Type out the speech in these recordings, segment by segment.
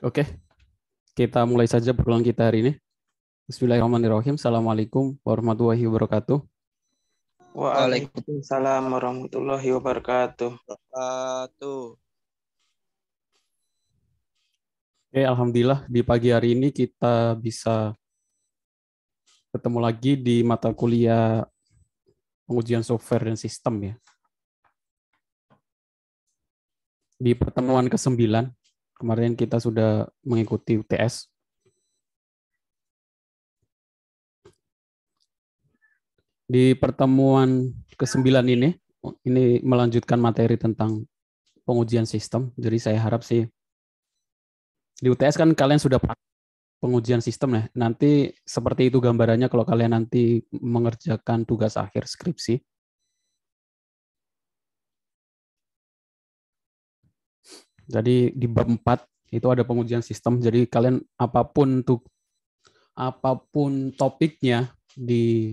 Oke, kita mulai saja perkuliahan kita hari ini. Bismillahirrahmanirrahim. Assalamualaikum warahmatullahi wabarakatuh. Waalaikumsalam warahmatullahi wabarakatuh. Eh, Oke, alhamdulillah di pagi hari ini kita bisa ketemu lagi di mata kuliah pengujian software dan sistem ya. Di pertemuan ke-9 Kemarin kita sudah mengikuti UTS. Di pertemuan ke-9 ini, ini melanjutkan materi tentang pengujian sistem. Jadi saya harap sih di UTS kan kalian sudah pengujian sistem ya. Nanti seperti itu gambarannya kalau kalian nanti mengerjakan tugas akhir skripsi. Jadi di bab 4 itu ada pengujian sistem. Jadi kalian apapun tuh apapun topiknya di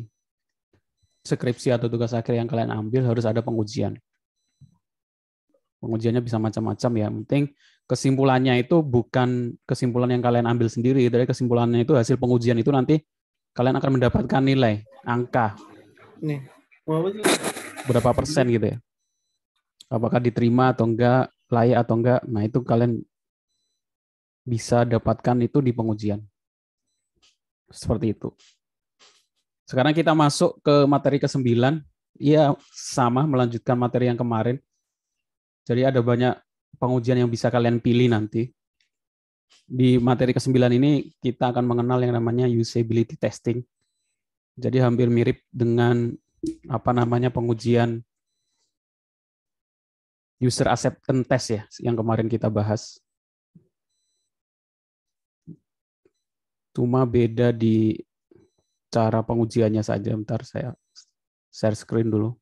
skripsi atau tugas akhir yang kalian ambil harus ada pengujian. Pengujiannya bisa macam-macam ya. Penting kesimpulannya itu bukan kesimpulan yang kalian ambil sendiri, dari kesimpulannya itu hasil pengujian itu nanti kalian akan mendapatkan nilai, angka. Nih. Berapa persen gitu ya? Apakah diterima atau enggak layak atau enggak. Nah, itu kalian bisa dapatkan itu di pengujian. Seperti itu. Sekarang kita masuk ke materi ke-9. Iya, sama melanjutkan materi yang kemarin. Jadi ada banyak pengujian yang bisa kalian pilih nanti. Di materi ke-9 ini kita akan mengenal yang namanya usability testing. Jadi hampir mirip dengan apa namanya pengujian user acceptance test ya yang kemarin kita bahas. Cuma beda di cara pengujiannya saja. Bentar saya share screen dulu.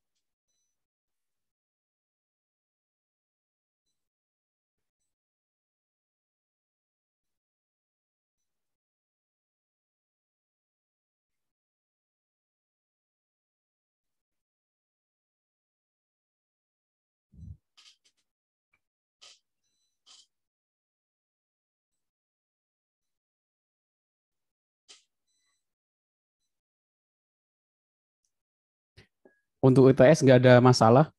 Untuk UTS nggak ada masalah?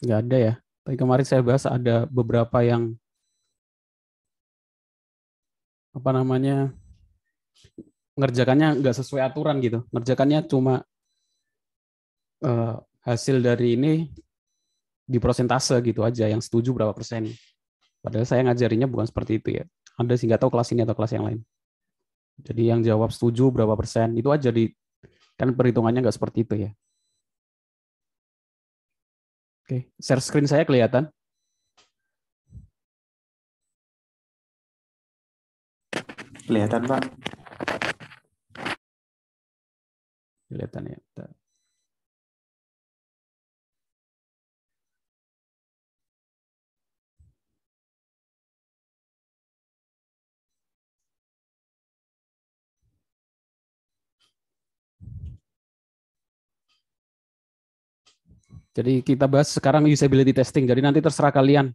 Nggak ada ya. Tapi kemarin saya bahas ada beberapa yang apa namanya ngerjakannya nggak sesuai aturan gitu. Ngerjakannya cuma uh, hasil dari ini di prosentase gitu aja yang setuju berapa persen. Padahal saya ngajarinya bukan seperti itu ya. Anda sih nggak tahu kelas ini atau kelas yang lain. Jadi yang jawab setuju berapa persen itu aja di kan perhitungannya nggak seperti itu ya. Oke, share screen saya kelihatan. Kelihatan, Pak. Kelihatan ya. Jadi kita bahas sekarang usability testing. Jadi nanti terserah kalian.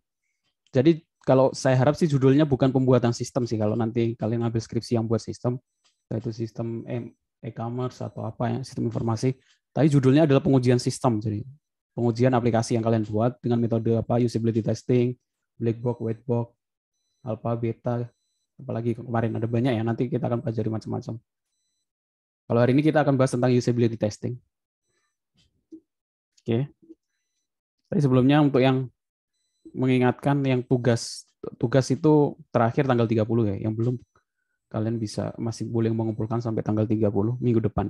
Jadi kalau saya harap sih judulnya bukan pembuatan sistem sih. Kalau nanti kalian ambil skripsi yang buat sistem, yaitu sistem e-commerce atau apa ya, sistem informasi. Tapi judulnya adalah pengujian sistem. Jadi pengujian aplikasi yang kalian buat dengan metode apa usability testing, black box, white box, alpha, beta, apalagi kemarin ada banyak ya. Nanti kita akan pelajari macam-macam. Kalau hari ini kita akan bahas tentang usability testing. Oke, tapi sebelumnya untuk yang mengingatkan yang tugas tugas itu terakhir tanggal 30 ya, yang belum kalian bisa masih boleh mengumpulkan sampai tanggal 30 minggu depan.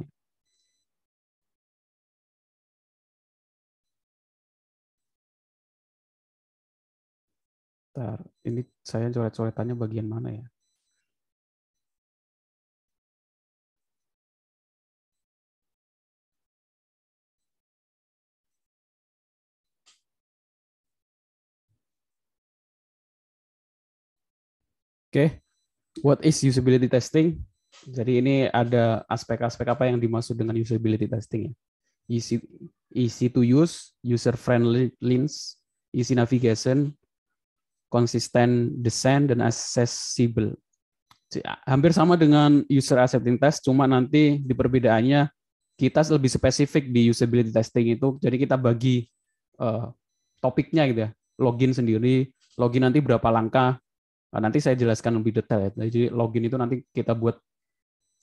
Bentar, ini saya coret-coretannya bagian mana ya? okay. what is usability testing? Jadi ini ada aspek-aspek apa yang dimaksud dengan usability testing ya? Easy, easy to use, user friendly links, easy navigation, consistent design dan accessible. Hampir sama dengan user acceptance test, cuma nanti di perbedaannya kita lebih spesifik di usability testing itu. Jadi kita bagi uh, topiknya gitu ya. Login sendiri, login nanti berapa langkah, Nah, nanti saya jelaskan lebih detail ya. Jadi login itu nanti kita buat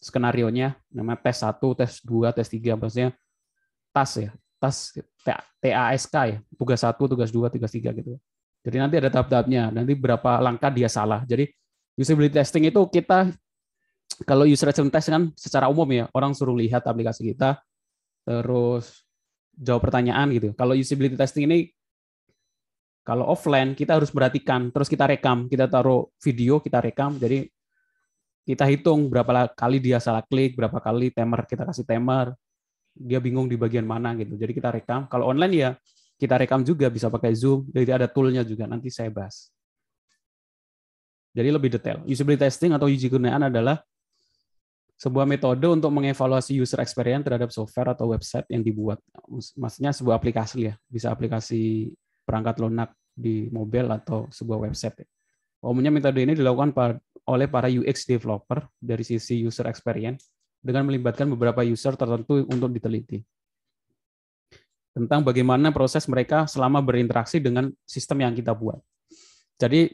skenario-nya namanya tes 1, tes 2, tes 3 maksudnya tas ya. Tas TASK ya. Tugas 1, tugas 2, tugas 3 gitu. Jadi nanti ada tahap-tahapnya. Nanti berapa langkah dia salah. Jadi usability testing itu kita kalau user acceptance test kan secara umum ya orang suruh lihat aplikasi kita terus jawab pertanyaan gitu. Kalau usability testing ini kalau offline kita harus perhatikan, terus kita rekam, kita taruh video, kita rekam, jadi kita hitung berapa kali dia salah klik, berapa kali timer kita kasih timer, dia bingung di bagian mana gitu. Jadi kita rekam. Kalau online ya kita rekam juga bisa pakai Zoom, jadi ada toolnya juga nanti saya bahas. Jadi lebih detail. Usability testing atau uji kegunaan adalah sebuah metode untuk mengevaluasi user experience terhadap software atau website yang dibuat. Maksudnya sebuah aplikasi ya, bisa aplikasi perangkat lunak di mobile atau sebuah website. Umumnya metode ini dilakukan oleh para UX developer dari sisi user experience dengan melibatkan beberapa user tertentu untuk diteliti. Tentang bagaimana proses mereka selama berinteraksi dengan sistem yang kita buat. Jadi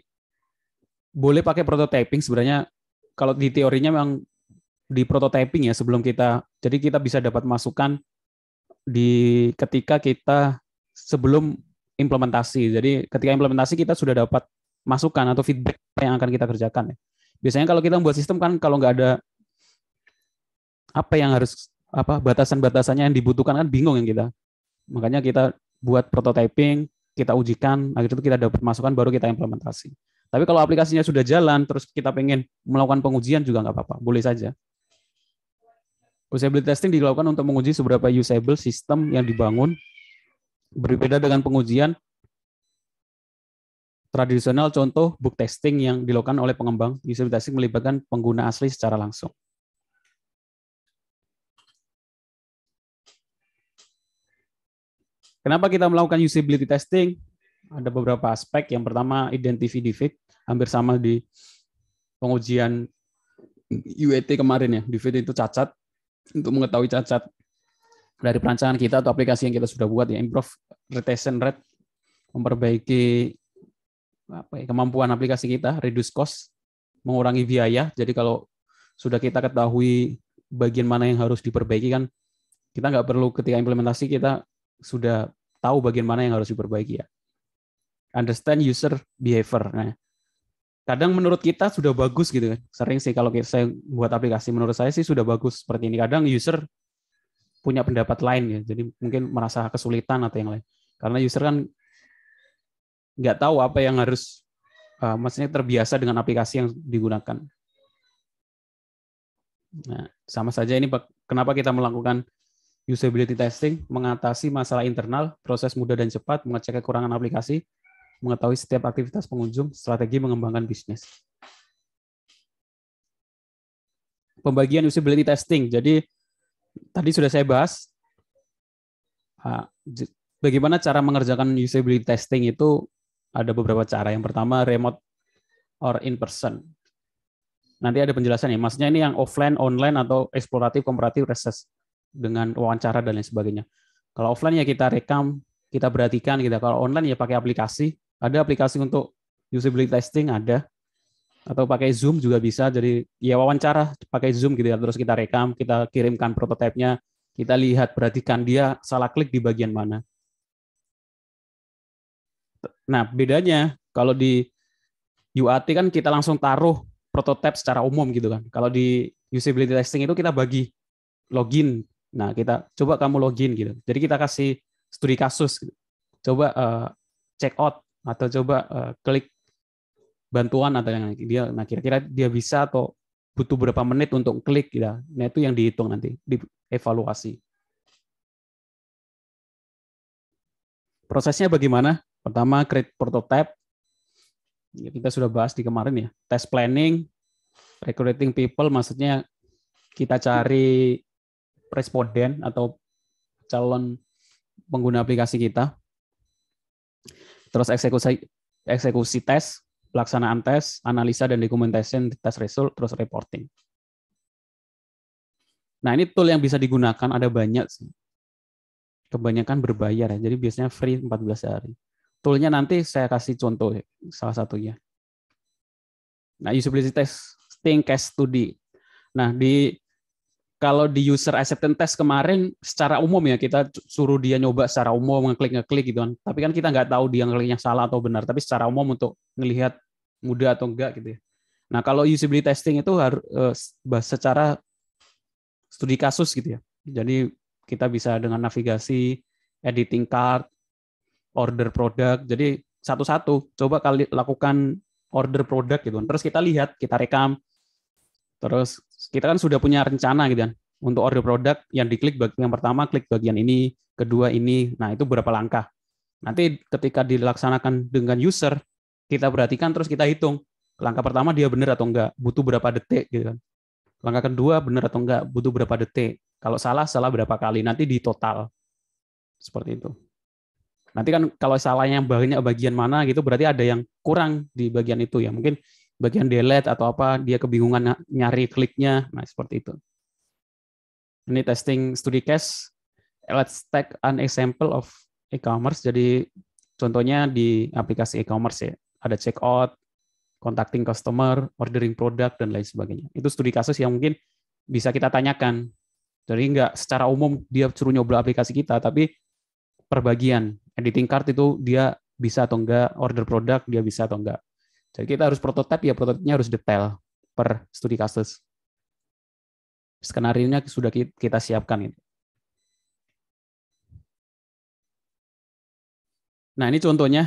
boleh pakai prototyping sebenarnya kalau di teorinya memang di prototyping ya sebelum kita jadi kita bisa dapat masukan di ketika kita sebelum implementasi. Jadi ketika implementasi kita sudah dapat masukan atau feedback yang akan kita kerjakan. Ya. Biasanya kalau kita membuat sistem kan kalau nggak ada apa yang harus apa batasan-batasannya yang dibutuhkan kan bingung yang kita. Makanya kita buat prototyping, kita ujikan, akhirnya itu kita dapat masukan baru kita implementasi. Tapi kalau aplikasinya sudah jalan, terus kita pengen melakukan pengujian juga nggak apa-apa, boleh saja. Usability testing dilakukan untuk menguji seberapa usable sistem yang dibangun Berbeda dengan pengujian tradisional contoh book testing yang dilakukan oleh pengembang user testing melibatkan pengguna asli secara langsung. Kenapa kita melakukan usability testing? Ada beberapa aspek. Yang pertama, identify defect. Hampir sama di pengujian UAT e kemarin ya. Defect itu cacat. Untuk mengetahui cacat dari perancangan kita atau aplikasi yang kita sudah buat ya improve retention rate memperbaiki apa ya, kemampuan aplikasi kita reduce cost mengurangi biaya jadi kalau sudah kita ketahui bagian mana yang harus diperbaiki kan kita nggak perlu ketika implementasi kita sudah tahu bagian mana yang harus diperbaiki ya understand user behavior nah kadang menurut kita sudah bagus gitu kan sering sih kalau saya buat aplikasi menurut saya sih sudah bagus seperti ini kadang user punya pendapat lain ya. Jadi mungkin merasa kesulitan atau yang lain. Karena user kan nggak tahu apa yang harus uh, maksudnya terbiasa dengan aplikasi yang digunakan. Nah, sama saja ini kenapa kita melakukan usability testing mengatasi masalah internal, proses mudah dan cepat, mengecek kekurangan aplikasi, mengetahui setiap aktivitas pengunjung, strategi mengembangkan bisnis. Pembagian usability testing. Jadi tadi sudah saya bahas bagaimana cara mengerjakan usability testing itu ada beberapa cara. Yang pertama remote or in person. Nanti ada penjelasan ya. Maksudnya ini yang offline, online atau eksploratif, komparatif, reses dengan wawancara dan lain sebagainya. Kalau offline ya kita rekam, kita perhatikan kita. Gitu. Kalau online ya pakai aplikasi. Ada aplikasi untuk usability testing ada atau pakai Zoom juga bisa. Jadi ya wawancara pakai Zoom gitu ya. Terus kita rekam, kita kirimkan prototipnya kita lihat perhatikan dia salah klik di bagian mana. Nah, bedanya kalau di UAT kan kita langsung taruh prototip secara umum gitu kan. Kalau di usability testing itu kita bagi login. Nah, kita coba kamu login gitu. Jadi kita kasih studi kasus. Coba uh, check out atau coba uh, klik bantuan atau yang dia nah kira-kira dia bisa atau butuh berapa menit untuk klik ya. Nah itu yang dihitung nanti dievaluasi. Prosesnya bagaimana? Pertama create prototype. Ya, kita sudah bahas di kemarin ya. Test planning, recruiting people maksudnya kita cari responden atau calon pengguna aplikasi kita. Terus eksekusi eksekusi tes pelaksanaan tes, analisa dan dokumentasi tes result, terus reporting. Nah, ini tool yang bisa digunakan ada banyak sih. Kebanyakan berbayar ya. Jadi biasanya free 14 hari. Toolnya nanti saya kasih contoh ya, salah satunya. Nah, usability testing case study. Nah, di kalau di user acceptance test kemarin secara umum ya kita suruh dia nyoba secara umum ngeklik ngeklik gitu kan. Tapi kan kita nggak tahu dia ngekliknya salah atau benar. Tapi secara umum untuk ngelihat muda atau enggak gitu ya. Nah, kalau usability testing itu harus eh, uh, secara studi kasus gitu ya. Jadi kita bisa dengan navigasi, editing card, order produk. Jadi satu-satu coba kali lakukan order produk gitu. Kan. Terus kita lihat, kita rekam. Terus kita kan sudah punya rencana gitu kan. Untuk order produk yang diklik yang pertama klik bagian ini, kedua ini. Nah, itu berapa langkah. Nanti ketika dilaksanakan dengan user, kita perhatikan terus kita hitung langkah pertama dia benar atau enggak butuh berapa detik gitu kan langkah kedua benar atau enggak butuh berapa detik kalau salah salah berapa kali nanti di total seperti itu nanti kan kalau salahnya banyak bagian mana gitu berarti ada yang kurang di bagian itu ya mungkin bagian delete atau apa dia kebingungan nyari kliknya nah seperti itu ini testing studi case let's take an example of e-commerce jadi contohnya di aplikasi e-commerce ya ada check out, contacting customer, ordering produk, dan lain sebagainya. Itu studi kasus yang mungkin bisa kita tanyakan. Jadi nggak secara umum dia suruh nyoba aplikasi kita, tapi perbagian. Editing card itu dia bisa atau enggak, order produk dia bisa atau enggak. Jadi kita harus prototipe, ya prototipnya harus detail per studi kasus. Skenarionya sudah kita siapkan. itu. Nah, ini contohnya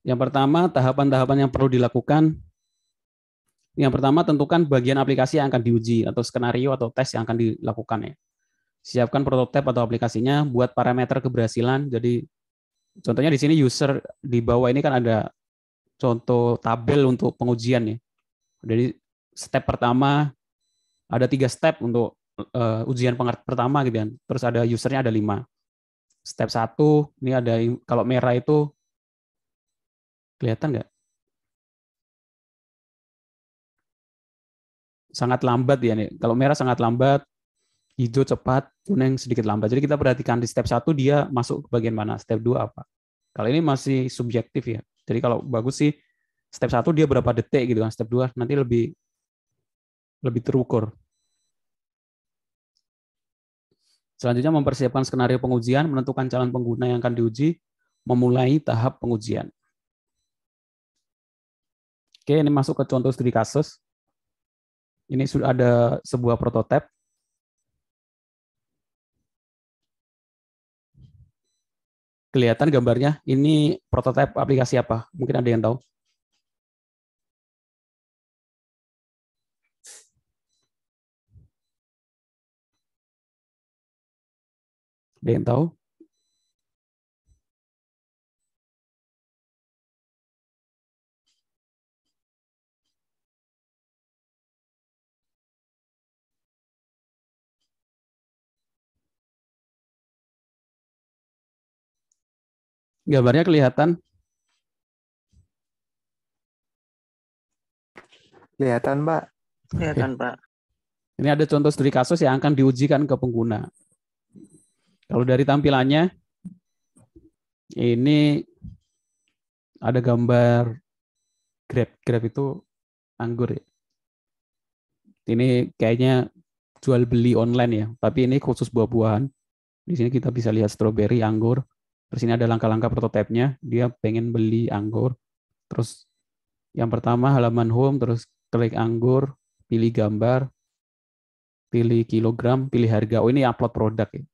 yang pertama, tahapan-tahapan yang perlu dilakukan. Yang pertama, tentukan bagian aplikasi yang akan diuji atau skenario atau tes yang akan dilakukan. Ya. Siapkan prototipe atau aplikasinya, buat parameter keberhasilan. Jadi contohnya di sini user di bawah ini kan ada contoh tabel untuk pengujian ya. Jadi step pertama ada tiga step untuk uh, ujian pertama gitu kan. Terus ada usernya ada lima. Step satu ini ada kalau merah itu Kelihatan nggak? Sangat lambat ya nih. Kalau merah sangat lambat, hijau cepat, kuning sedikit lambat. Jadi kita perhatikan di step 1 dia masuk ke bagian mana, step 2 apa. Kalau ini masih subjektif ya. Jadi kalau bagus sih step 1 dia berapa detik gitu kan, step 2 nanti lebih lebih terukur. Selanjutnya mempersiapkan skenario pengujian, menentukan calon pengguna yang akan diuji, memulai tahap pengujian. Oke, ini masuk ke contoh studi kasus. Ini sudah ada sebuah prototipe. Kelihatan gambarnya, ini prototipe aplikasi apa? Mungkin ada yang tahu. Ada yang tahu? Gambarnya kelihatan? Kelihatan, Pak. Kelihatan, Pak. Ini ada contoh studi kasus yang akan diujikan ke pengguna. Kalau dari tampilannya, ini ada gambar Grab. Grab itu anggur ya. Ini kayaknya jual beli online ya, tapi ini khusus buah-buahan. Di sini kita bisa lihat stroberi, anggur, Terus ini ada langkah-langkah prototipenya. Dia pengen beli anggur. Terus yang pertama halaman home, terus klik anggur, pilih gambar, pilih kilogram, pilih harga. Oh ini upload produk ya.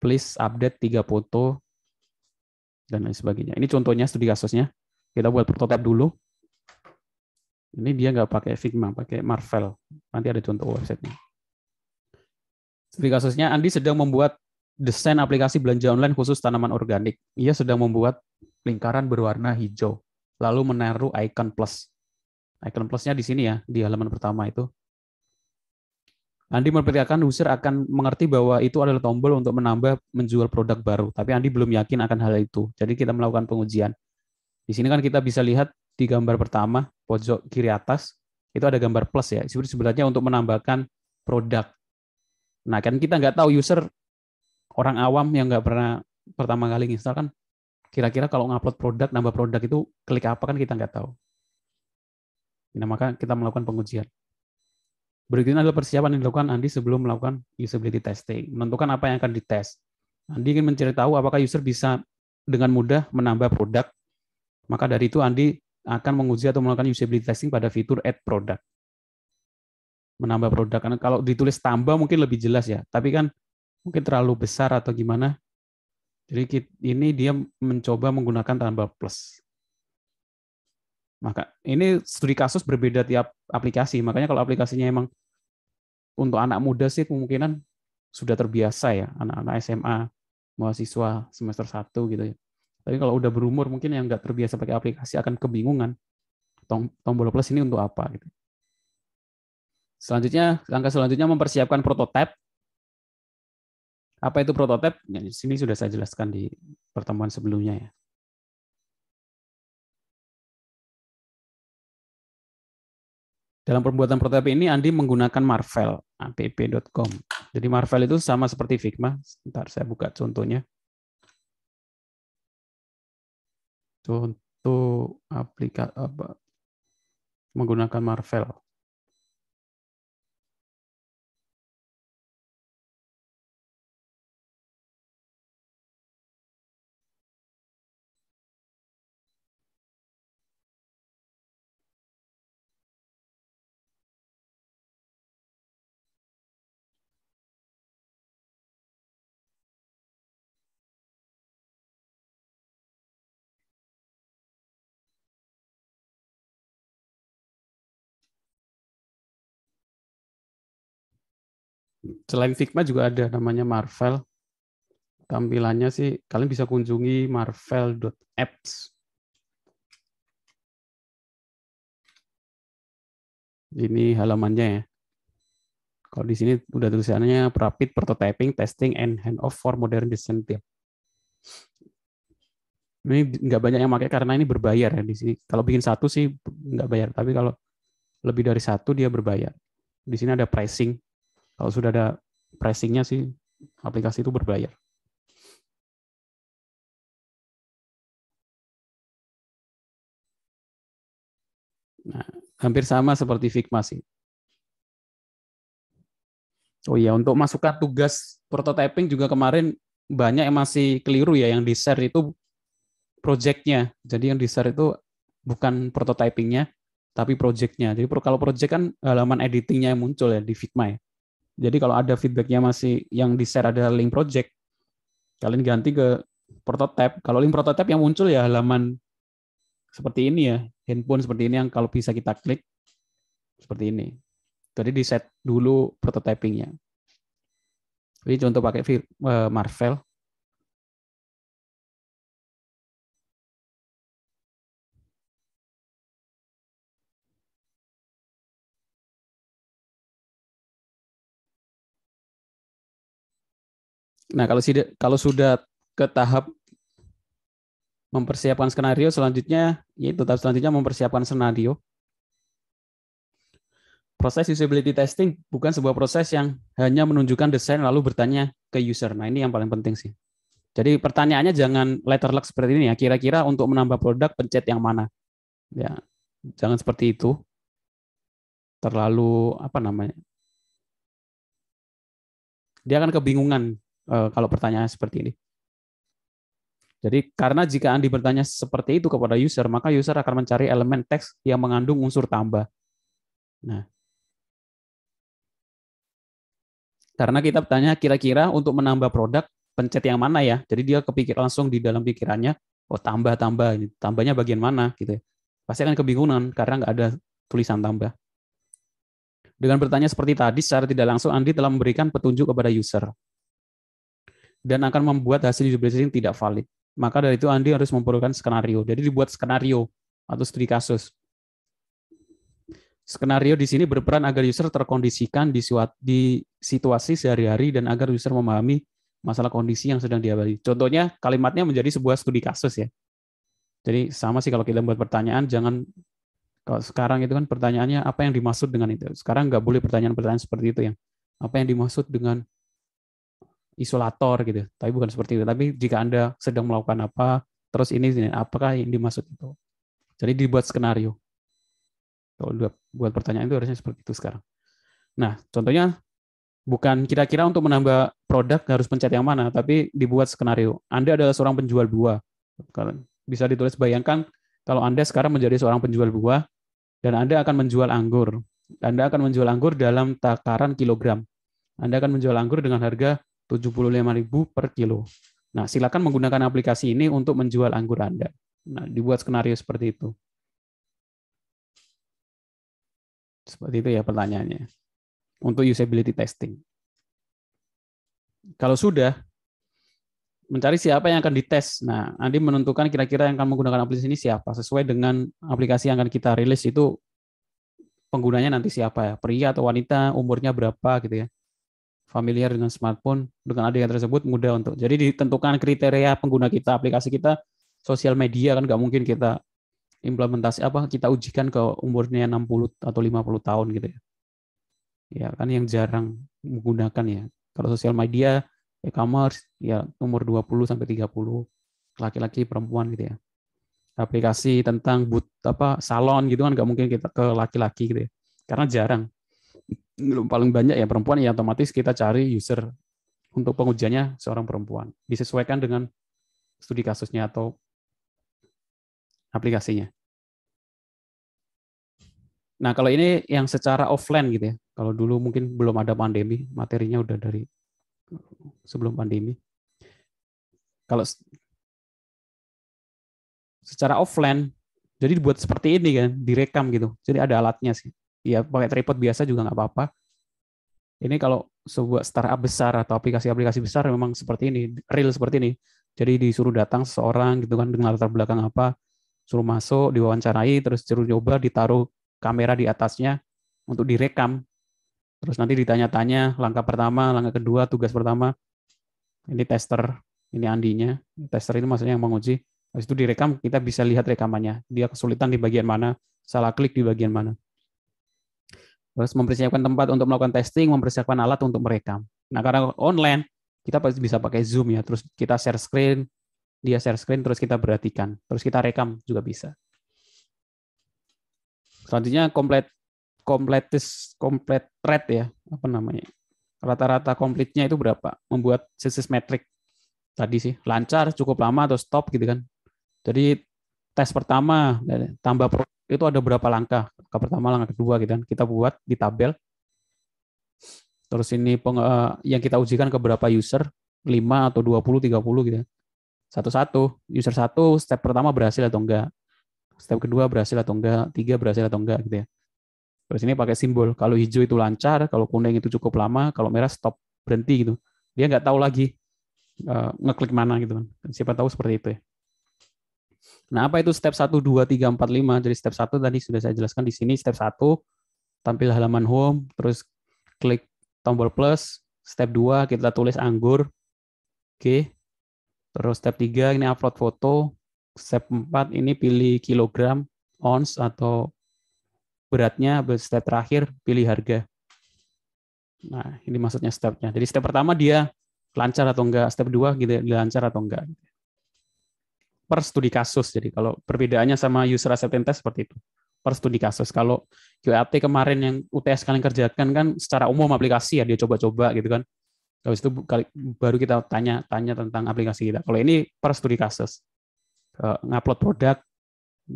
Please update tiga foto dan lain sebagainya. Ini contohnya studi kasusnya. Kita buat prototip dulu. Ini dia nggak pakai Figma, pakai Marvel. Nanti ada contoh websitenya. Studi kasusnya, Andi sedang membuat desain aplikasi belanja online khusus tanaman organik. Ia sedang membuat lingkaran berwarna hijau, lalu menaruh icon plus. Icon plusnya di sini ya, di halaman pertama itu. Andi memperkirakan user akan mengerti bahwa itu adalah tombol untuk menambah menjual produk baru, tapi Andi belum yakin akan hal itu. Jadi kita melakukan pengujian. Di sini kan kita bisa lihat di gambar pertama, pojok kiri atas, itu ada gambar plus ya. Sebenarnya untuk menambahkan produk. Nah, kan kita nggak tahu user orang awam yang nggak pernah pertama kali install kan kira-kira kalau ngupload produk nambah produk itu klik apa kan kita nggak tahu nah maka kita melakukan pengujian berikutnya adalah persiapan yang dilakukan Andi sebelum melakukan usability testing menentukan apa yang akan dites Andi ingin mencari tahu apakah user bisa dengan mudah menambah produk maka dari itu Andi akan menguji atau melakukan usability testing pada fitur add product menambah produk karena kalau ditulis tambah mungkin lebih jelas ya tapi kan mungkin terlalu besar atau gimana. Jadi ini dia mencoba menggunakan tambah plus. Maka ini studi kasus berbeda tiap aplikasi. Makanya kalau aplikasinya emang untuk anak muda sih kemungkinan sudah terbiasa ya anak-anak SMA, mahasiswa semester 1 gitu ya. Tapi kalau udah berumur mungkin yang nggak terbiasa pakai aplikasi akan kebingungan. tombol plus ini untuk apa gitu. Selanjutnya, langkah selanjutnya mempersiapkan prototipe apa itu prototip? Ya, di sini sudah saya jelaskan di pertemuan sebelumnya ya. Dalam perbuatan prototip ini Andi menggunakan Marvel, app.com. Jadi Marvel itu sama seperti Figma. Sebentar saya buka contohnya. Contoh aplikasi apa menggunakan Marvel. selain Figma juga ada namanya Marvel. Tampilannya sih kalian bisa kunjungi marvel.apps. Ini halamannya ya. Kalau di sini udah tulisannya rapid prototyping, testing, and hand off for modern design team. Ini nggak banyak yang pakai karena ini berbayar ya di sini. Kalau bikin satu sih nggak bayar, tapi kalau lebih dari satu dia berbayar. Di sini ada pricing, kalau sudah ada pricingnya sih aplikasi itu berbayar. Nah, hampir sama seperti Figma sih. Oh iya, untuk masukkan tugas prototyping juga kemarin banyak yang masih keliru ya, yang di-share itu projectnya. Jadi yang di-share itu bukan prototypingnya, tapi projectnya. Jadi kalau project kan halaman editingnya yang muncul ya di Figma ya. Jadi kalau ada feedbacknya masih yang di-share ada link project, kalian ganti ke prototype. Kalau link prototype yang muncul ya halaman seperti ini ya, handphone seperti ini yang kalau bisa kita klik seperti ini. Jadi di set dulu prototypingnya. Ini contoh pakai eh, Marvel. Nah, kalau sudah kalau sudah ke tahap mempersiapkan skenario selanjutnya yaitu tahap selanjutnya mempersiapkan skenario. Proses usability testing bukan sebuah proses yang hanya menunjukkan desain lalu bertanya ke user. Nah, ini yang paling penting sih. Jadi pertanyaannya jangan letter luck seperti ini ya. Kira-kira untuk menambah produk pencet yang mana? Ya, jangan seperti itu. Terlalu apa namanya? Dia akan kebingungan Eh, kalau pertanyaan seperti ini. Jadi karena jika Andi bertanya seperti itu kepada user, maka user akan mencari elemen teks yang mengandung unsur tambah. Nah, karena kita bertanya kira-kira untuk menambah produk pencet yang mana ya? Jadi dia kepikir langsung di dalam pikirannya, oh tambah tambah, tambahnya bagian mana gitu. Ya. Pasti akan kebingungan karena nggak ada tulisan tambah. Dengan bertanya seperti tadi, secara tidak langsung Andi telah memberikan petunjuk kepada user dan akan membuat hasil utilization tidak valid. Maka dari itu Andi harus memperlukan skenario. Jadi dibuat skenario atau studi kasus. Skenario di sini berperan agar user terkondisikan di, di situasi sehari-hari dan agar user memahami masalah kondisi yang sedang dihadapi. Contohnya kalimatnya menjadi sebuah studi kasus ya. Jadi sama sih kalau kita buat pertanyaan jangan kalau sekarang itu kan pertanyaannya apa yang dimaksud dengan itu. Sekarang nggak boleh pertanyaan-pertanyaan seperti itu ya apa yang dimaksud dengan isolator gitu. Tapi bukan seperti itu. Tapi jika Anda sedang melakukan apa, terus ini, ini apakah yang dimaksud itu? Jadi dibuat skenario. Kalau buat pertanyaan itu harusnya seperti itu sekarang. Nah, contohnya bukan kira-kira untuk menambah produk harus pencet yang mana, tapi dibuat skenario. Anda adalah seorang penjual buah. Bisa ditulis bayangkan kalau Anda sekarang menjadi seorang penjual buah dan Anda akan menjual anggur. Anda akan menjual anggur dalam takaran kilogram. Anda akan menjual anggur dengan harga 75.000 per kilo. Nah, silakan menggunakan aplikasi ini untuk menjual anggur Anda. Nah, dibuat skenario seperti itu. Seperti itu ya pertanyaannya. Untuk usability testing. Kalau sudah, mencari siapa yang akan dites. Nah, Andi menentukan kira-kira yang akan menggunakan aplikasi ini siapa. Sesuai dengan aplikasi yang akan kita rilis itu penggunanya nanti siapa ya. Pria atau wanita, umurnya berapa gitu ya familiar dengan smartphone dengan adanya tersebut mudah untuk. Jadi ditentukan kriteria pengguna kita, aplikasi kita, sosial media kan nggak mungkin kita implementasi apa kita ujikan ke umurnya 60 atau 50 tahun gitu ya. Ya kan yang jarang menggunakan ya. Kalau sosial media, e-commerce ya umur 20 sampai 30 laki-laki perempuan gitu ya. Aplikasi tentang but apa salon gitu kan nggak mungkin kita ke laki-laki gitu ya. Karena jarang paling banyak ya perempuan ya otomatis kita cari user untuk pengujiannya seorang perempuan disesuaikan dengan studi kasusnya atau aplikasinya. Nah kalau ini yang secara offline gitu ya, kalau dulu mungkin belum ada pandemi, materinya udah dari sebelum pandemi. Kalau secara offline, jadi dibuat seperti ini kan, direkam gitu. Jadi ada alatnya sih ya pakai tripod biasa juga nggak apa-apa. Ini kalau sebuah startup besar atau aplikasi-aplikasi besar memang seperti ini, real seperti ini. Jadi disuruh datang seseorang gitu kan dengan latar belakang apa, suruh masuk, diwawancarai, terus suruh nyoba, ditaruh kamera di atasnya untuk direkam. Terus nanti ditanya-tanya langkah pertama, langkah kedua, tugas pertama. Ini tester, ini Andinya. Tester ini maksudnya yang menguji. Habis itu direkam, kita bisa lihat rekamannya. Dia kesulitan di bagian mana, salah klik di bagian mana. Terus mempersiapkan tempat untuk melakukan testing, mempersiapkan alat untuk merekam. Nah, karena online, kita pasti bisa pakai Zoom ya, terus kita share screen, dia share screen, terus kita perhatikan, terus kita rekam juga bisa. Selanjutnya komplit kompletis komplit rate ya, apa namanya? Rata-rata komplitnya itu berapa? Membuat sisis metrik tadi sih, lancar, cukup lama atau stop gitu kan. Jadi tes pertama tambah itu ada berapa langkah langkah pertama langkah kedua gitu kan kita buat di tabel terus ini peng, uh, yang kita ujikan ke berapa user 5 atau 20 30 gitu satu-satu user satu step pertama berhasil atau enggak step kedua berhasil atau enggak tiga berhasil atau enggak gitu ya terus ini pakai simbol kalau hijau itu lancar kalau kuning itu cukup lama kalau merah stop berhenti gitu dia nggak tahu lagi uh, ngeklik mana gitu kan siapa tahu seperti itu ya Nah, apa itu step 1 2 3 4 5? Jadi step 1 tadi sudah saya jelaskan di sini step 1 tampil halaman home, terus klik tombol plus, step 2 kita tulis anggur. Oke. Terus step 3 ini upload foto, step 4 ini pilih kilogram, ons, atau beratnya, step terakhir pilih harga. Nah, ini maksudnya stepnya. Jadi step pertama dia lancar atau enggak, step 2 gitu lancar atau enggak per studi kasus. Jadi kalau perbedaannya sama user acceptance test seperti itu per studi kasus. Kalau QAT kemarin yang UTS kalian kerjakan kan secara umum aplikasi ya dia coba-coba gitu kan. Habis itu baru kita tanya-tanya tentang aplikasi kita. Kalau ini per studi kasus. Eh, ngupload produk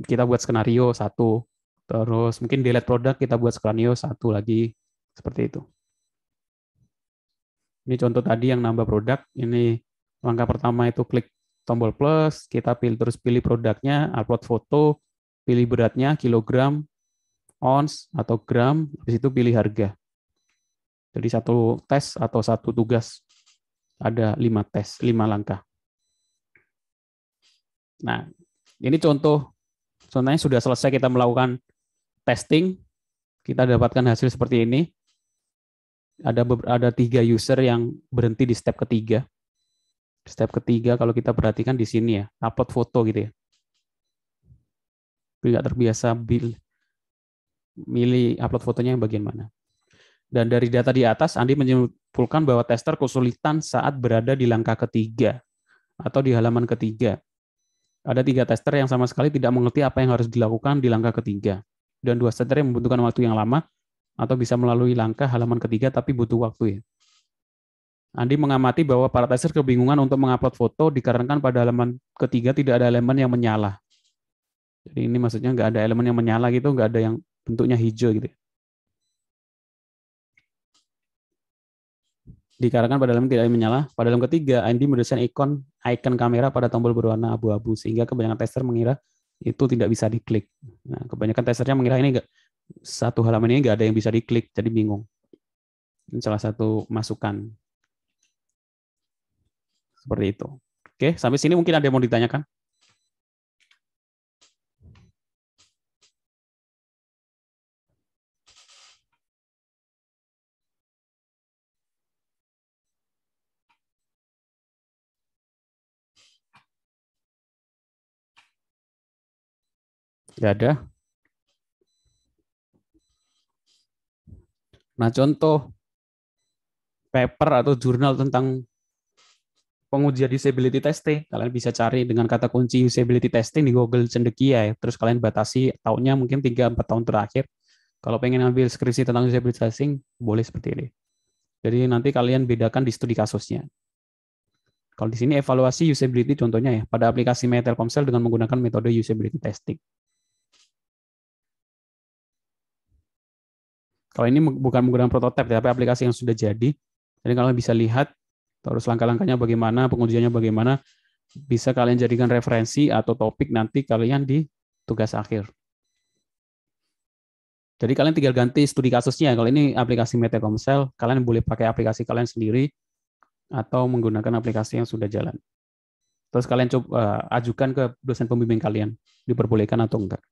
kita buat skenario satu, terus mungkin delete produk kita buat skenario satu lagi seperti itu. Ini contoh tadi yang nambah produk. Ini langkah pertama itu klik tombol plus, kita pilih terus pilih produknya, upload foto, pilih beratnya kilogram, ons atau gram, habis itu pilih harga. Jadi satu tes atau satu tugas ada lima tes, lima langkah. Nah, ini contoh, contohnya sudah selesai kita melakukan testing, kita dapatkan hasil seperti ini. Ada ada tiga user yang berhenti di step ketiga. Step ketiga kalau kita perhatikan di sini ya, upload foto gitu ya. Tidak terbiasa build, milih upload fotonya yang bagian mana. Dan dari data di atas, Andi menyimpulkan bahwa tester kesulitan saat berada di langkah ketiga atau di halaman ketiga. Ada tiga tester yang sama sekali tidak mengerti apa yang harus dilakukan di langkah ketiga. Dan dua tester yang membutuhkan waktu yang lama atau bisa melalui langkah halaman ketiga tapi butuh waktu ya. Andi mengamati bahwa para tester kebingungan untuk mengupload foto dikarenakan pada elemen ketiga tidak ada elemen yang menyala. Jadi ini maksudnya nggak ada elemen yang menyala gitu, nggak ada yang bentuknya hijau gitu. Ya. Dikarenakan pada elemen tidak ada menyala, pada elemen ketiga Andi mendesain ikon icon kamera pada tombol berwarna abu-abu sehingga kebanyakan tester mengira itu tidak bisa diklik. Nah, kebanyakan testernya mengira ini enggak, satu halaman ini nggak ada yang bisa diklik, jadi bingung. Ini salah satu masukan seperti itu. Oke, sampai sini mungkin ada yang mau ditanyakan. Tidak ada. Nah, contoh paper atau jurnal tentang pengujian disability testing. Kalian bisa cari dengan kata kunci usability testing di Google Cendekia ya. Terus kalian batasi tahunnya mungkin 3-4 tahun terakhir. Kalau pengen ambil skripsi tentang usability testing, boleh seperti ini. Jadi nanti kalian bedakan di studi kasusnya. Kalau di sini evaluasi usability contohnya ya, pada aplikasi My Telkomsel dengan menggunakan metode usability testing. Kalau ini bukan menggunakan prototipe, tapi aplikasi yang sudah jadi. Jadi kalian bisa lihat terus langkah-langkahnya bagaimana, pengujiannya bagaimana, bisa kalian jadikan referensi atau topik nanti kalian di tugas akhir. Jadi kalian tinggal ganti studi kasusnya. Kalau ini aplikasi Metacomsel, kalian boleh pakai aplikasi kalian sendiri atau menggunakan aplikasi yang sudah jalan. Terus kalian coba eh, ajukan ke dosen pembimbing kalian, diperbolehkan atau enggak.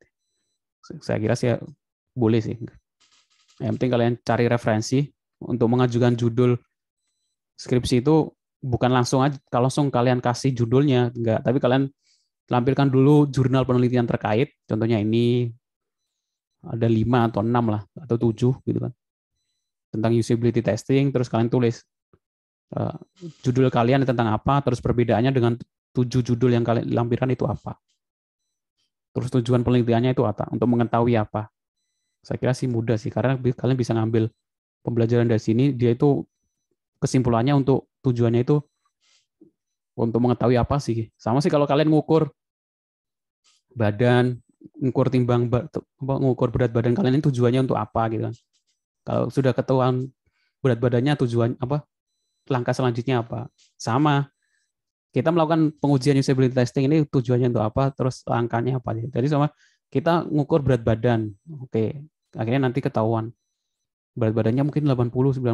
Saya kira sih ya, boleh sih. Yang penting kalian cari referensi untuk mengajukan judul skripsi itu bukan langsung aja kalau langsung kalian kasih judulnya enggak, tapi kalian lampirkan dulu jurnal penelitian terkait, contohnya ini ada lima atau enam lah atau tujuh gitu kan tentang usability testing terus kalian tulis uh, judul kalian tentang apa terus perbedaannya dengan tujuh judul yang kalian lampirkan itu apa terus tujuan penelitiannya itu apa untuk mengetahui apa saya kira sih mudah sih karena kalian bisa ngambil pembelajaran dari sini dia itu kesimpulannya untuk tujuannya itu untuk mengetahui apa sih. Sama sih kalau kalian ngukur badan, ngukur timbang, ngukur berat badan kalian ini tujuannya untuk apa gitu kan. Kalau sudah ketahuan berat badannya tujuan apa, langkah selanjutnya apa. Sama, kita melakukan pengujian usability testing ini tujuannya untuk apa, terus langkahnya apa. Gitu. Jadi sama kita ngukur berat badan, oke, akhirnya nanti ketahuan berat badannya mungkin 80, 90,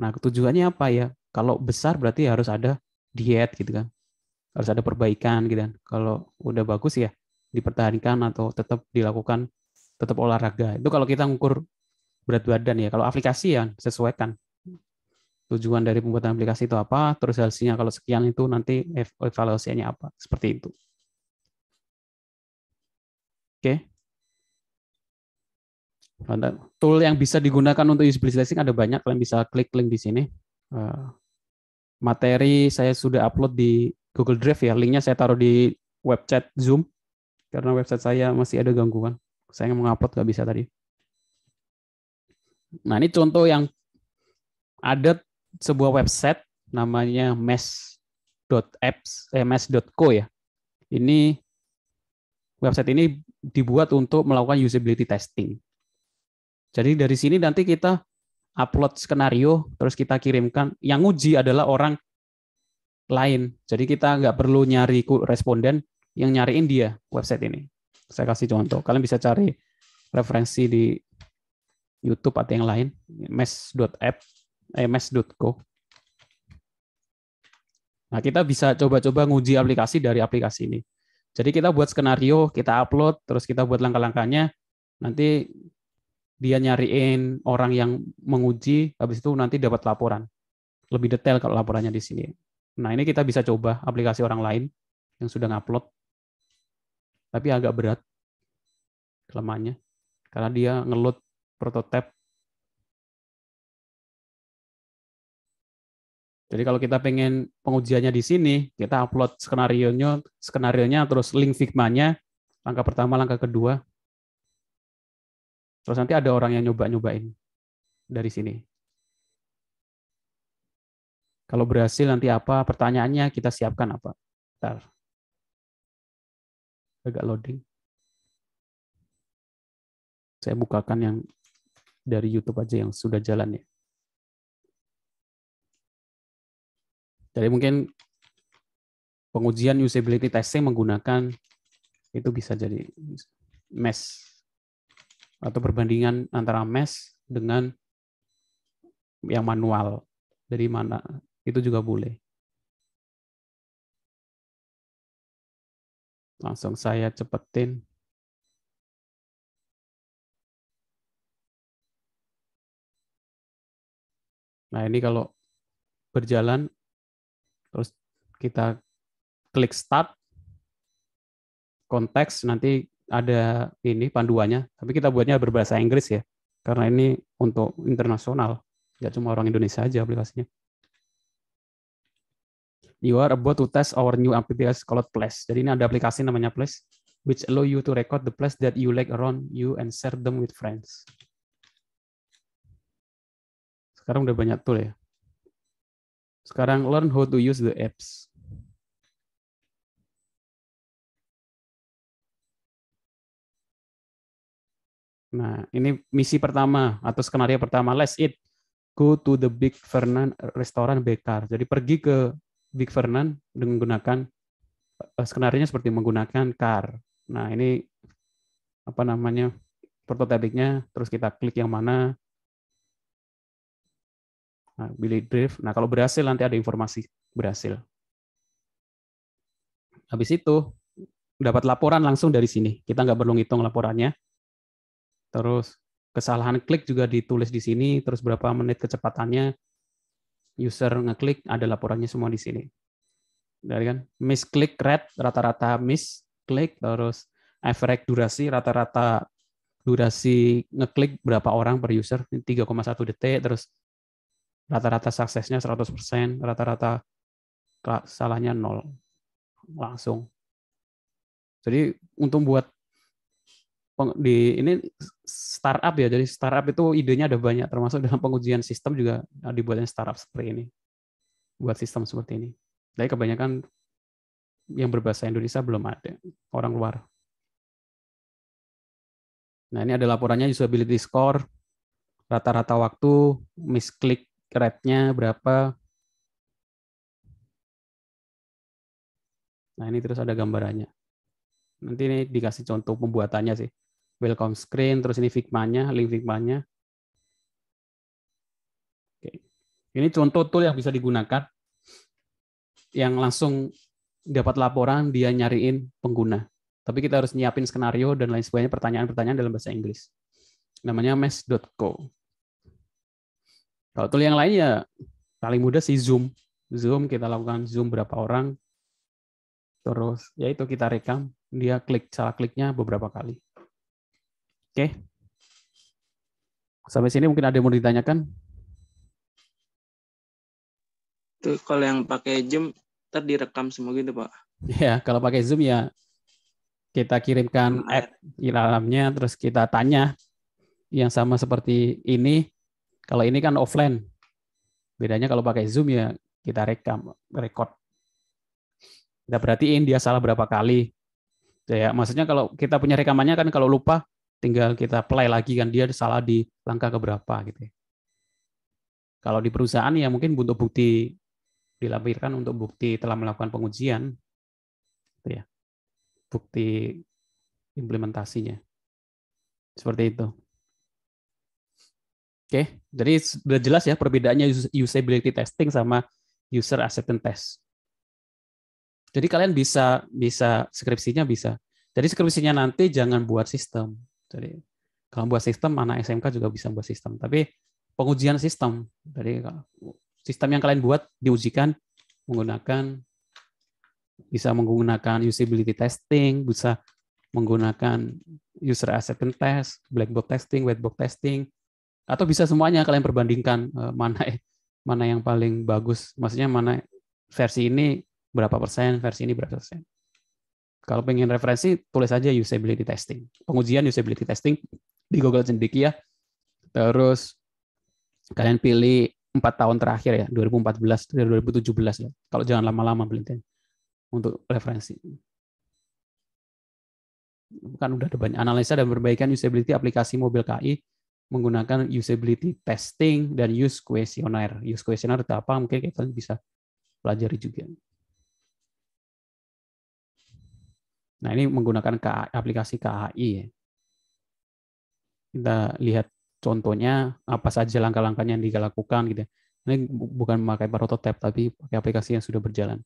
Nah, tujuannya apa ya? Kalau besar berarti harus ada diet gitu kan. Harus ada perbaikan gitu kan. Kalau udah bagus ya dipertahankan atau tetap dilakukan tetap olahraga. Itu kalau kita ngukur berat badan ya. Kalau aplikasi ya sesuaikan. Tujuan dari pembuatan aplikasi itu apa, terus hasilnya kalau sekian itu nanti evaluasinya apa. Seperti itu. Oke. Okay. Tool yang bisa digunakan untuk usability testing ada banyak. Kalian bisa klik link di sini. Eh, materi saya sudah upload di Google Drive ya. Linknya saya taruh di web chat Zoom karena website saya masih ada gangguan. Saya upload nggak bisa tadi. Nah ini contoh yang ada sebuah website namanya mesh.apps, eh, mesh.co ya. Ini website ini dibuat untuk melakukan usability testing. Jadi dari sini nanti kita upload skenario, terus kita kirimkan. Yang uji adalah orang lain. Jadi kita nggak perlu nyari responden yang nyariin dia website ini. Saya kasih contoh. Kalian bisa cari referensi di YouTube atau yang lain, Mes.app, eh, mes.co. Nah, kita bisa coba-coba nguji aplikasi dari aplikasi ini. Jadi kita buat skenario, kita upload, terus kita buat langkah-langkahnya. Nanti dia nyariin orang yang menguji, habis itu nanti dapat laporan. Lebih detail kalau laporannya di sini. Nah, ini kita bisa coba aplikasi orang lain yang sudah ngupload. Tapi agak berat kelemahannya. Karena dia ngeload prototipe. Jadi kalau kita pengen pengujiannya di sini, kita upload skenario-nya, skenario-nya terus link Figma-nya, langkah pertama, langkah kedua, Terus nanti ada orang yang nyoba-nyobain dari sini. Kalau berhasil nanti apa? Pertanyaannya kita siapkan apa? Bentar. Agak loading. Saya bukakan yang dari YouTube aja yang sudah jalan ya. Jadi mungkin pengujian usability testing menggunakan itu bisa jadi mesh atau perbandingan antara mesh dengan yang manual. Dari mana itu juga boleh. Langsung saya cepetin. Nah, ini kalau berjalan terus kita klik start konteks nanti ada ini panduannya, tapi kita buatnya berbahasa Inggris ya, karena ini untuk internasional, nggak cuma orang Indonesia aja aplikasinya. You are about to test our new APPS called Plus. Jadi ini ada aplikasi namanya Plus, which allow you to record the place that you like around you and share them with friends. Sekarang udah banyak tuh ya. Sekarang learn how to use the apps. Nah, ini misi pertama atau skenario pertama. Let's eat. Go to the Big Fernand Restaurant Bekar. Jadi pergi ke Big Fernand dengan menggunakan eh, skenarionya seperti menggunakan car. Nah, ini apa namanya? prototipiknya terus kita klik yang mana nah, Billy Drift. Nah, kalau berhasil nanti ada informasi berhasil. Habis itu dapat laporan langsung dari sini. Kita nggak perlu ngitung laporannya terus kesalahan klik juga ditulis di sini, terus berapa menit kecepatannya user ngeklik, ada laporannya semua di sini. Dari kan miss click rate rata-rata miss click terus average durasi rata-rata durasi ngeklik berapa orang per user 3,1 detik, terus rata-rata suksesnya 100%, rata-rata salahnya nol langsung. Jadi untuk buat di ini startup ya. Jadi startup itu idenya ada banyak, termasuk dalam pengujian sistem juga eh, dibuatnya startup seperti ini. Buat sistem seperti ini. Tapi kebanyakan yang berbahasa Indonesia belum ada, orang luar. Nah ini ada laporannya usability score, rata-rata waktu, misclick rate-nya berapa. Nah ini terus ada gambarannya. Nanti ini dikasih contoh pembuatannya sih welcome screen, terus ini Figma-nya, link Figma-nya. Oke. Ini contoh tool yang bisa digunakan yang langsung dapat laporan dia nyariin pengguna. Tapi kita harus nyiapin skenario dan lain sebagainya pertanyaan-pertanyaan dalam bahasa Inggris. Namanya mesh.co. Kalau tool yang lainnya, paling mudah sih Zoom. Zoom kita lakukan Zoom berapa orang, terus yaitu kita rekam dia klik salah kliknya beberapa kali Oke. Okay. Sampai sini mungkin ada yang mau ditanyakan? Itu kalau yang pakai Zoom ntar direkam semua gitu, Pak. Iya, kalau pakai Zoom ya kita kirimkan nah, app alarmnya terus kita tanya yang sama seperti ini. Kalau ini kan offline. Bedanya kalau pakai Zoom ya kita rekam, record. Kita perhatiin dia salah berapa kali. Ya, maksudnya kalau kita punya rekamannya kan kalau lupa tinggal kita play lagi kan dia salah di langkah keberapa gitu ya. Kalau di perusahaan ya mungkin butuh bukti dilampirkan untuk bukti telah melakukan pengujian, gitu ya, bukti implementasinya. Seperti itu. Oke, jadi sudah jelas ya perbedaannya usability testing sama user acceptance test. Jadi kalian bisa bisa skripsinya bisa. Jadi skripsinya nanti jangan buat sistem, jadi kalau buat sistem anak SMK juga bisa buat sistem, tapi pengujian sistem. Jadi sistem yang kalian buat diujikan menggunakan bisa menggunakan usability testing, bisa menggunakan user acceptance test, black box testing, white box testing, atau bisa semuanya kalian perbandingkan eh, mana e-, mana yang paling bagus, maksudnya mana versi ini berapa persen, versi ini berapa persen. Kalau pengen referensi, tulis aja usability testing. Pengujian usability testing di Google ya. Terus kalian pilih empat tahun terakhir ya, 2014 dari 2017 ya. Kalau jangan lama-lama penelitian untuk referensi. Kan udah ada banyak analisa dan perbaikan usability aplikasi mobil KI menggunakan usability testing dan use questionnaire. Use questionnaire itu apa? Mungkin kalian bisa pelajari juga. Nah, ini menggunakan aplikasi KAI. Ya. Kita lihat contohnya apa saja langkah-langkahnya yang dilakukan gitu. Ini bukan memakai prototipe tapi pakai aplikasi yang sudah berjalan.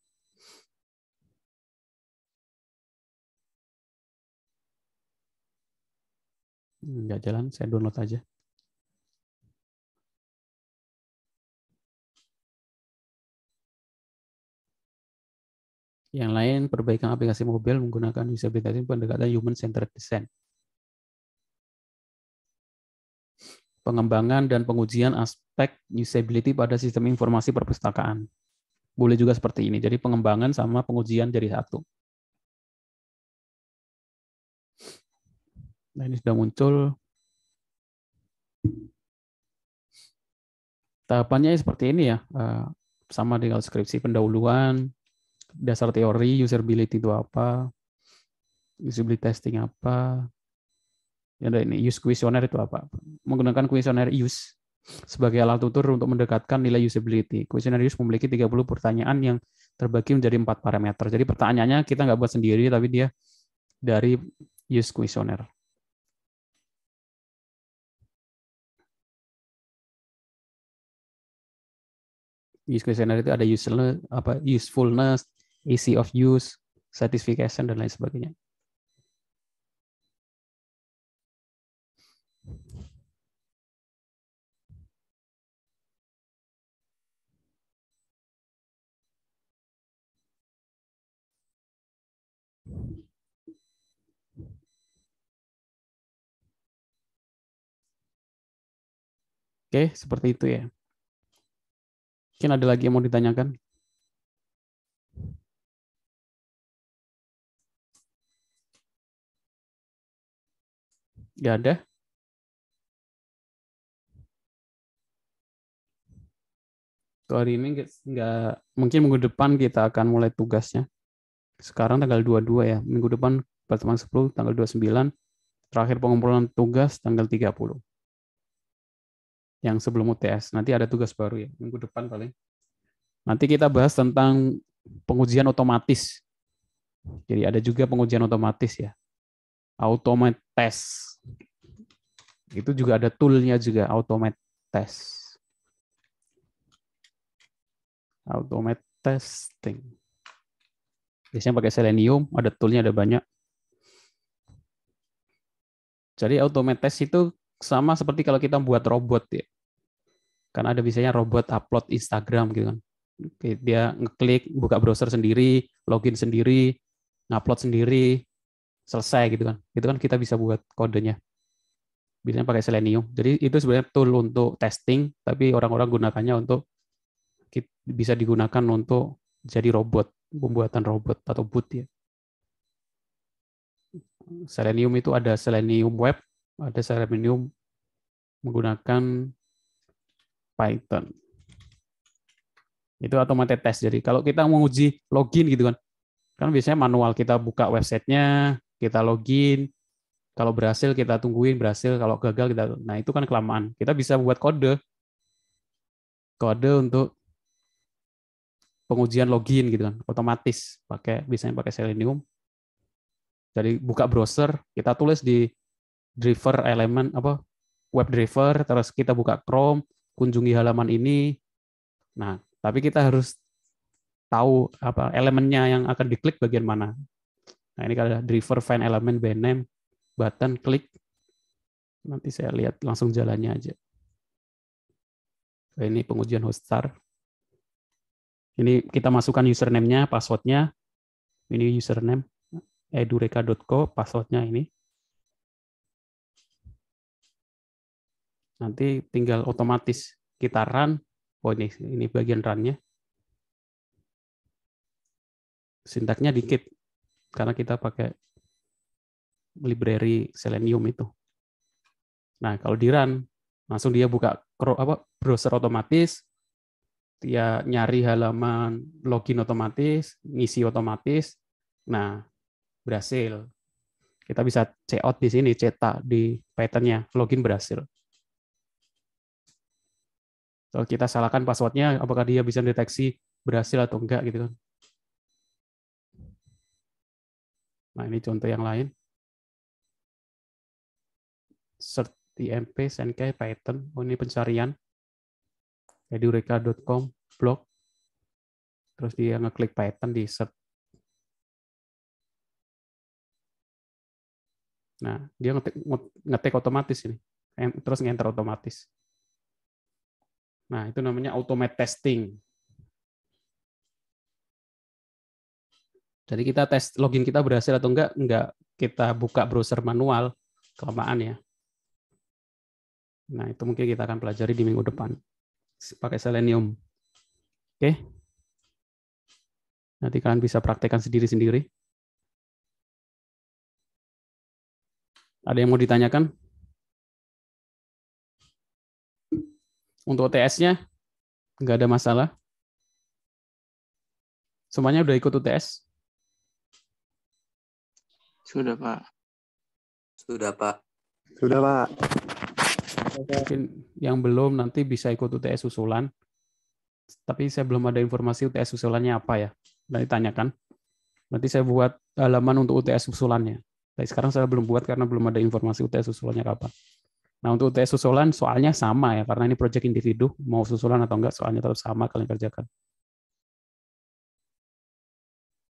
Enggak hmm, jalan, saya download aja. Yang lain, perbaikan aplikasi mobil menggunakan usability pendekatan human-centered design. Pengembangan dan pengujian aspek usability pada sistem informasi perpustakaan. Boleh juga seperti ini. Jadi pengembangan sama pengujian jadi satu. Nah, ini sudah muncul. Tahapannya seperti ini ya. Eh, sama dengan skripsi pendahuluan, dasar teori usability itu apa, usability testing apa, ya ada ini use questionnaire itu apa. Menggunakan questionnaire use sebagai alat tutur untuk mendekatkan nilai usability. Questionnaire use memiliki 30 pertanyaan yang terbagi menjadi empat parameter. Jadi pertanyaannya kita nggak buat sendiri, tapi dia dari use questionnaire. Use questionnaire itu ada useful, apa, usefulness, easy of use, satisfaction, dan lain sebagainya. Oke, seperti itu ya. Mungkin ada lagi yang mau ditanyakan? Nggak ada. Tuh ini nggak mungkin minggu depan kita akan mulai tugasnya. Sekarang tanggal 22 ya. Minggu depan pertemuan 10 tanggal 29. Terakhir pengumpulan tugas tanggal 30. Yang sebelum UTS. Nanti ada tugas baru ya. Minggu depan paling. Nanti kita bahas tentang pengujian otomatis. Jadi ada juga pengujian otomatis ya. Automate test. Itu juga ada toolnya juga, automate test. Automate testing. Biasanya pakai Selenium, ada toolnya ada banyak. Jadi automate test itu sama seperti kalau kita buat robot ya. karena ada biasanya robot upload Instagram gitu kan. Dia ngeklik, buka browser sendiri, login sendiri, ngupload sendiri, selesai gitu kan. Itu kan kita bisa buat kodenya biasanya pakai selenium. Jadi itu sebenarnya tool untuk testing, tapi orang-orang gunakannya untuk bisa digunakan untuk jadi robot, pembuatan robot atau boot ya. Selenium itu ada Selenium Web, ada Selenium menggunakan Python. Itu otomatis test. Jadi kalau kita mau uji login gitu kan, kan biasanya manual kita buka websitenya, kita login, kalau berhasil kita tungguin, berhasil. Kalau gagal kita, nah itu kan kelamaan. Kita bisa buat kode, kode untuk pengujian login gitu kan, otomatis pakai biasanya pakai Selenium. Jadi buka browser, kita tulis di driver elemen apa web driver, terus kita buka Chrome, kunjungi halaman ini. Nah, tapi kita harus tahu apa elemennya yang akan diklik bagian mana. Nah, ini kalau driver find element by name button klik. Nanti saya lihat langsung jalannya aja. ini pengujian Hoststar. Ini kita masukkan username-nya, password Ini username edureka.co, passwordnya ini. Nanti tinggal otomatis kita run. Oh ini, ini bagian runnya nya Sintaknya dikit, karena kita pakai library Selenium itu. Nah, kalau di run, langsung dia buka apa browser otomatis, dia nyari halaman login otomatis, ngisi otomatis. Nah, berhasil. Kita bisa check out di sini, cetak di patternnya, login berhasil. Kalau kita salahkan passwordnya, apakah dia bisa deteksi berhasil atau enggak gitu kan. Nah, ini contoh yang lain search imp, snk, python, oh, ini pencarian. edureka.com, blog. Terus dia ngeklik python di search. Nah, dia ngetik, ngetik otomatis ini. Terus nge-enter otomatis. Nah, itu namanya automate testing. Jadi kita tes login kita berhasil atau enggak, enggak kita buka browser manual kelamaan ya. Nah, itu mungkin kita akan pelajari di minggu depan. Pakai selenium. Oke. Nanti kalian bisa praktekkan sendiri-sendiri. Ada yang mau ditanyakan? Untuk UTS-nya, nggak ada masalah. Semuanya udah ikut UTS? Sudah, Pak. Sudah, Pak. Sudah, Pak. Iya. mungkin yang belum nanti bisa ikut UTS usulan. Tapi saya belum ada informasi UTS usulannya apa ya. Nanti tanyakan. Nanti saya buat halaman untuk UTS usulannya. Tapi sekarang saya belum buat karena belum ada informasi UTS usulannya kapan. Nah untuk UTS usulan soalnya sama ya karena ini proyek individu mau susulan atau enggak soalnya tetap sama kalian kerjakan.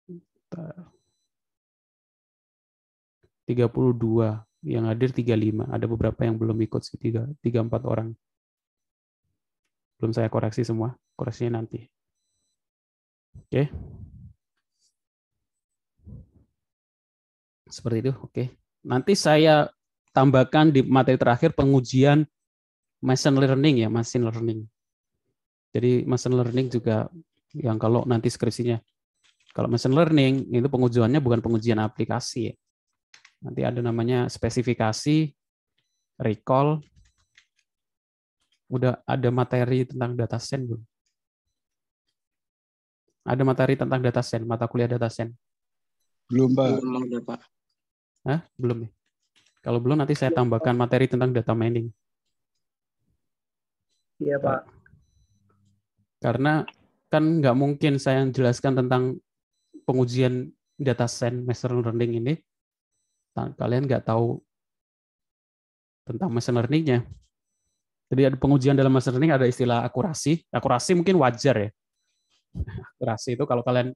Bentar. 32 yang hadir 35, ada beberapa yang belum ikut sih 3 3 4 orang. Belum saya koreksi semua, koreksinya nanti. Oke. Okay. Seperti itu, oke. Okay. Nanti saya tambahkan di materi terakhir pengujian machine learning ya, machine learning. Jadi machine learning juga yang kalau nanti skripsinya kalau machine learning itu pengujiannya bukan pengujian aplikasi ya. Nanti ada namanya spesifikasi, recall. Udah ada materi tentang data sen belum? Ada materi tentang data sen, mata kuliah data sen? Belum, Pak. Belum ada, Pak. Hah? Belum ya? Kalau belum nanti saya tambahkan materi tentang data mining. Iya, Pak. Karena kan nggak mungkin saya jelaskan tentang pengujian data send machine learning ini kalian nggak tahu tentang machine learningnya. Jadi ada pengujian dalam machine learning ada istilah akurasi. Akurasi mungkin wajar ya. Akurasi itu kalau kalian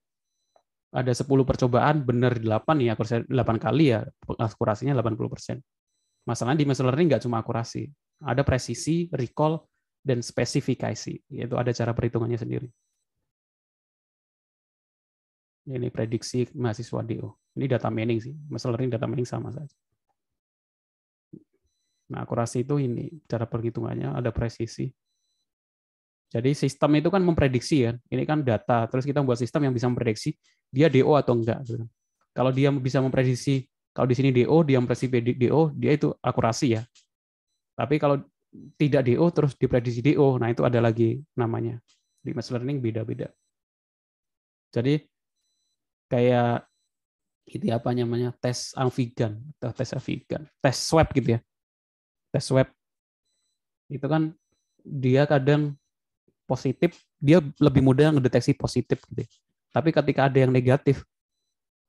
ada 10 percobaan benar 8 ya akurasi 8 kali ya akurasinya 80%. Masalahnya di machine learning nggak cuma akurasi, ada presisi, recall dan spesifikasi, yaitu ada cara perhitungannya sendiri. Ini prediksi mahasiswa DO. Ini data mining sih, machine learning data mining sama saja. Nah, akurasi itu ini cara perhitungannya ada presisi. Jadi sistem itu kan memprediksi ya, Ini kan data, terus kita buat sistem yang bisa memprediksi dia DO atau enggak. Gitu. Kalau dia bisa memprediksi kalau di sini DO, dia memprediksi DO, dia itu akurasi ya. Tapi kalau tidak DO terus diprediksi DO, nah itu ada lagi namanya. Di machine learning beda-beda. Jadi kayak itu ya, apa namanya tes amfigan atau tes amfigan tes swab gitu ya tes swab itu kan dia kadang positif dia lebih mudah ngedeteksi positif gitu ya. tapi ketika ada yang negatif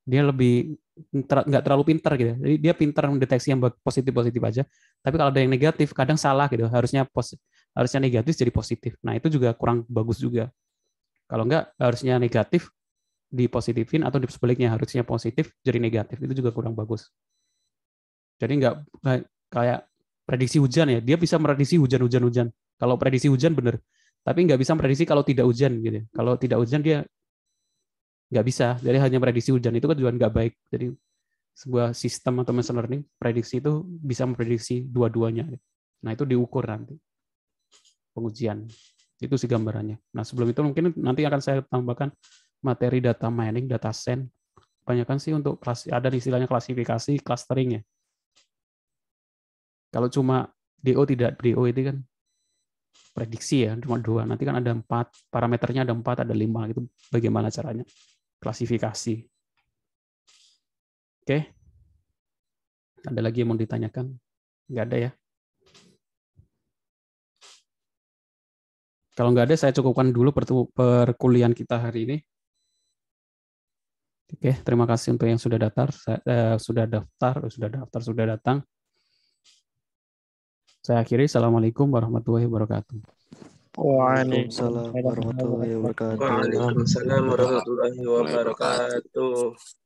dia lebih nggak terlalu pintar gitu ya. jadi dia pintar mendeteksi yang positif positif aja tapi kalau ada yang negatif kadang salah gitu harusnya pos harusnya negatif jadi positif nah itu juga kurang bagus juga kalau nggak harusnya negatif dipositifin atau di sebaliknya harusnya positif jadi negatif itu juga kurang bagus. Jadi nggak kayak prediksi hujan ya, dia bisa merediksi hujan-hujan-hujan. Kalau prediksi hujan bener, tapi nggak bisa prediksi kalau tidak hujan gitu. Ya. Kalau tidak hujan dia nggak bisa. Jadi hanya prediksi hujan itu kan juga nggak baik. Jadi sebuah sistem atau machine learning prediksi itu bisa memprediksi dua-duanya. Nah itu diukur nanti pengujian. Itu si gambarannya. Nah sebelum itu mungkin nanti akan saya tambahkan materi data mining, data send. Kebanyakan sih untuk klasi, ada istilahnya klasifikasi, clustering ya. Kalau cuma DO tidak DO itu kan prediksi ya, cuma dua. Nanti kan ada empat, parameternya ada empat, ada lima gitu. Bagaimana caranya? Klasifikasi. Oke. Okay. Ada lagi yang mau ditanyakan? Nggak ada ya? Kalau nggak ada, saya cukupkan dulu perkuliahan kita hari ini. Oke, terima kasih untuk yang sudah daftar, eh, sudah daftar, eh, sudah daftar, sudah datang. Saya akhiri. Assalamualaikum warahmatullahi wabarakatuh. Waalaikumsalam warahmatullahi wabarakatuh. Waalaikumsalam warahmatullahi wabarakatuh.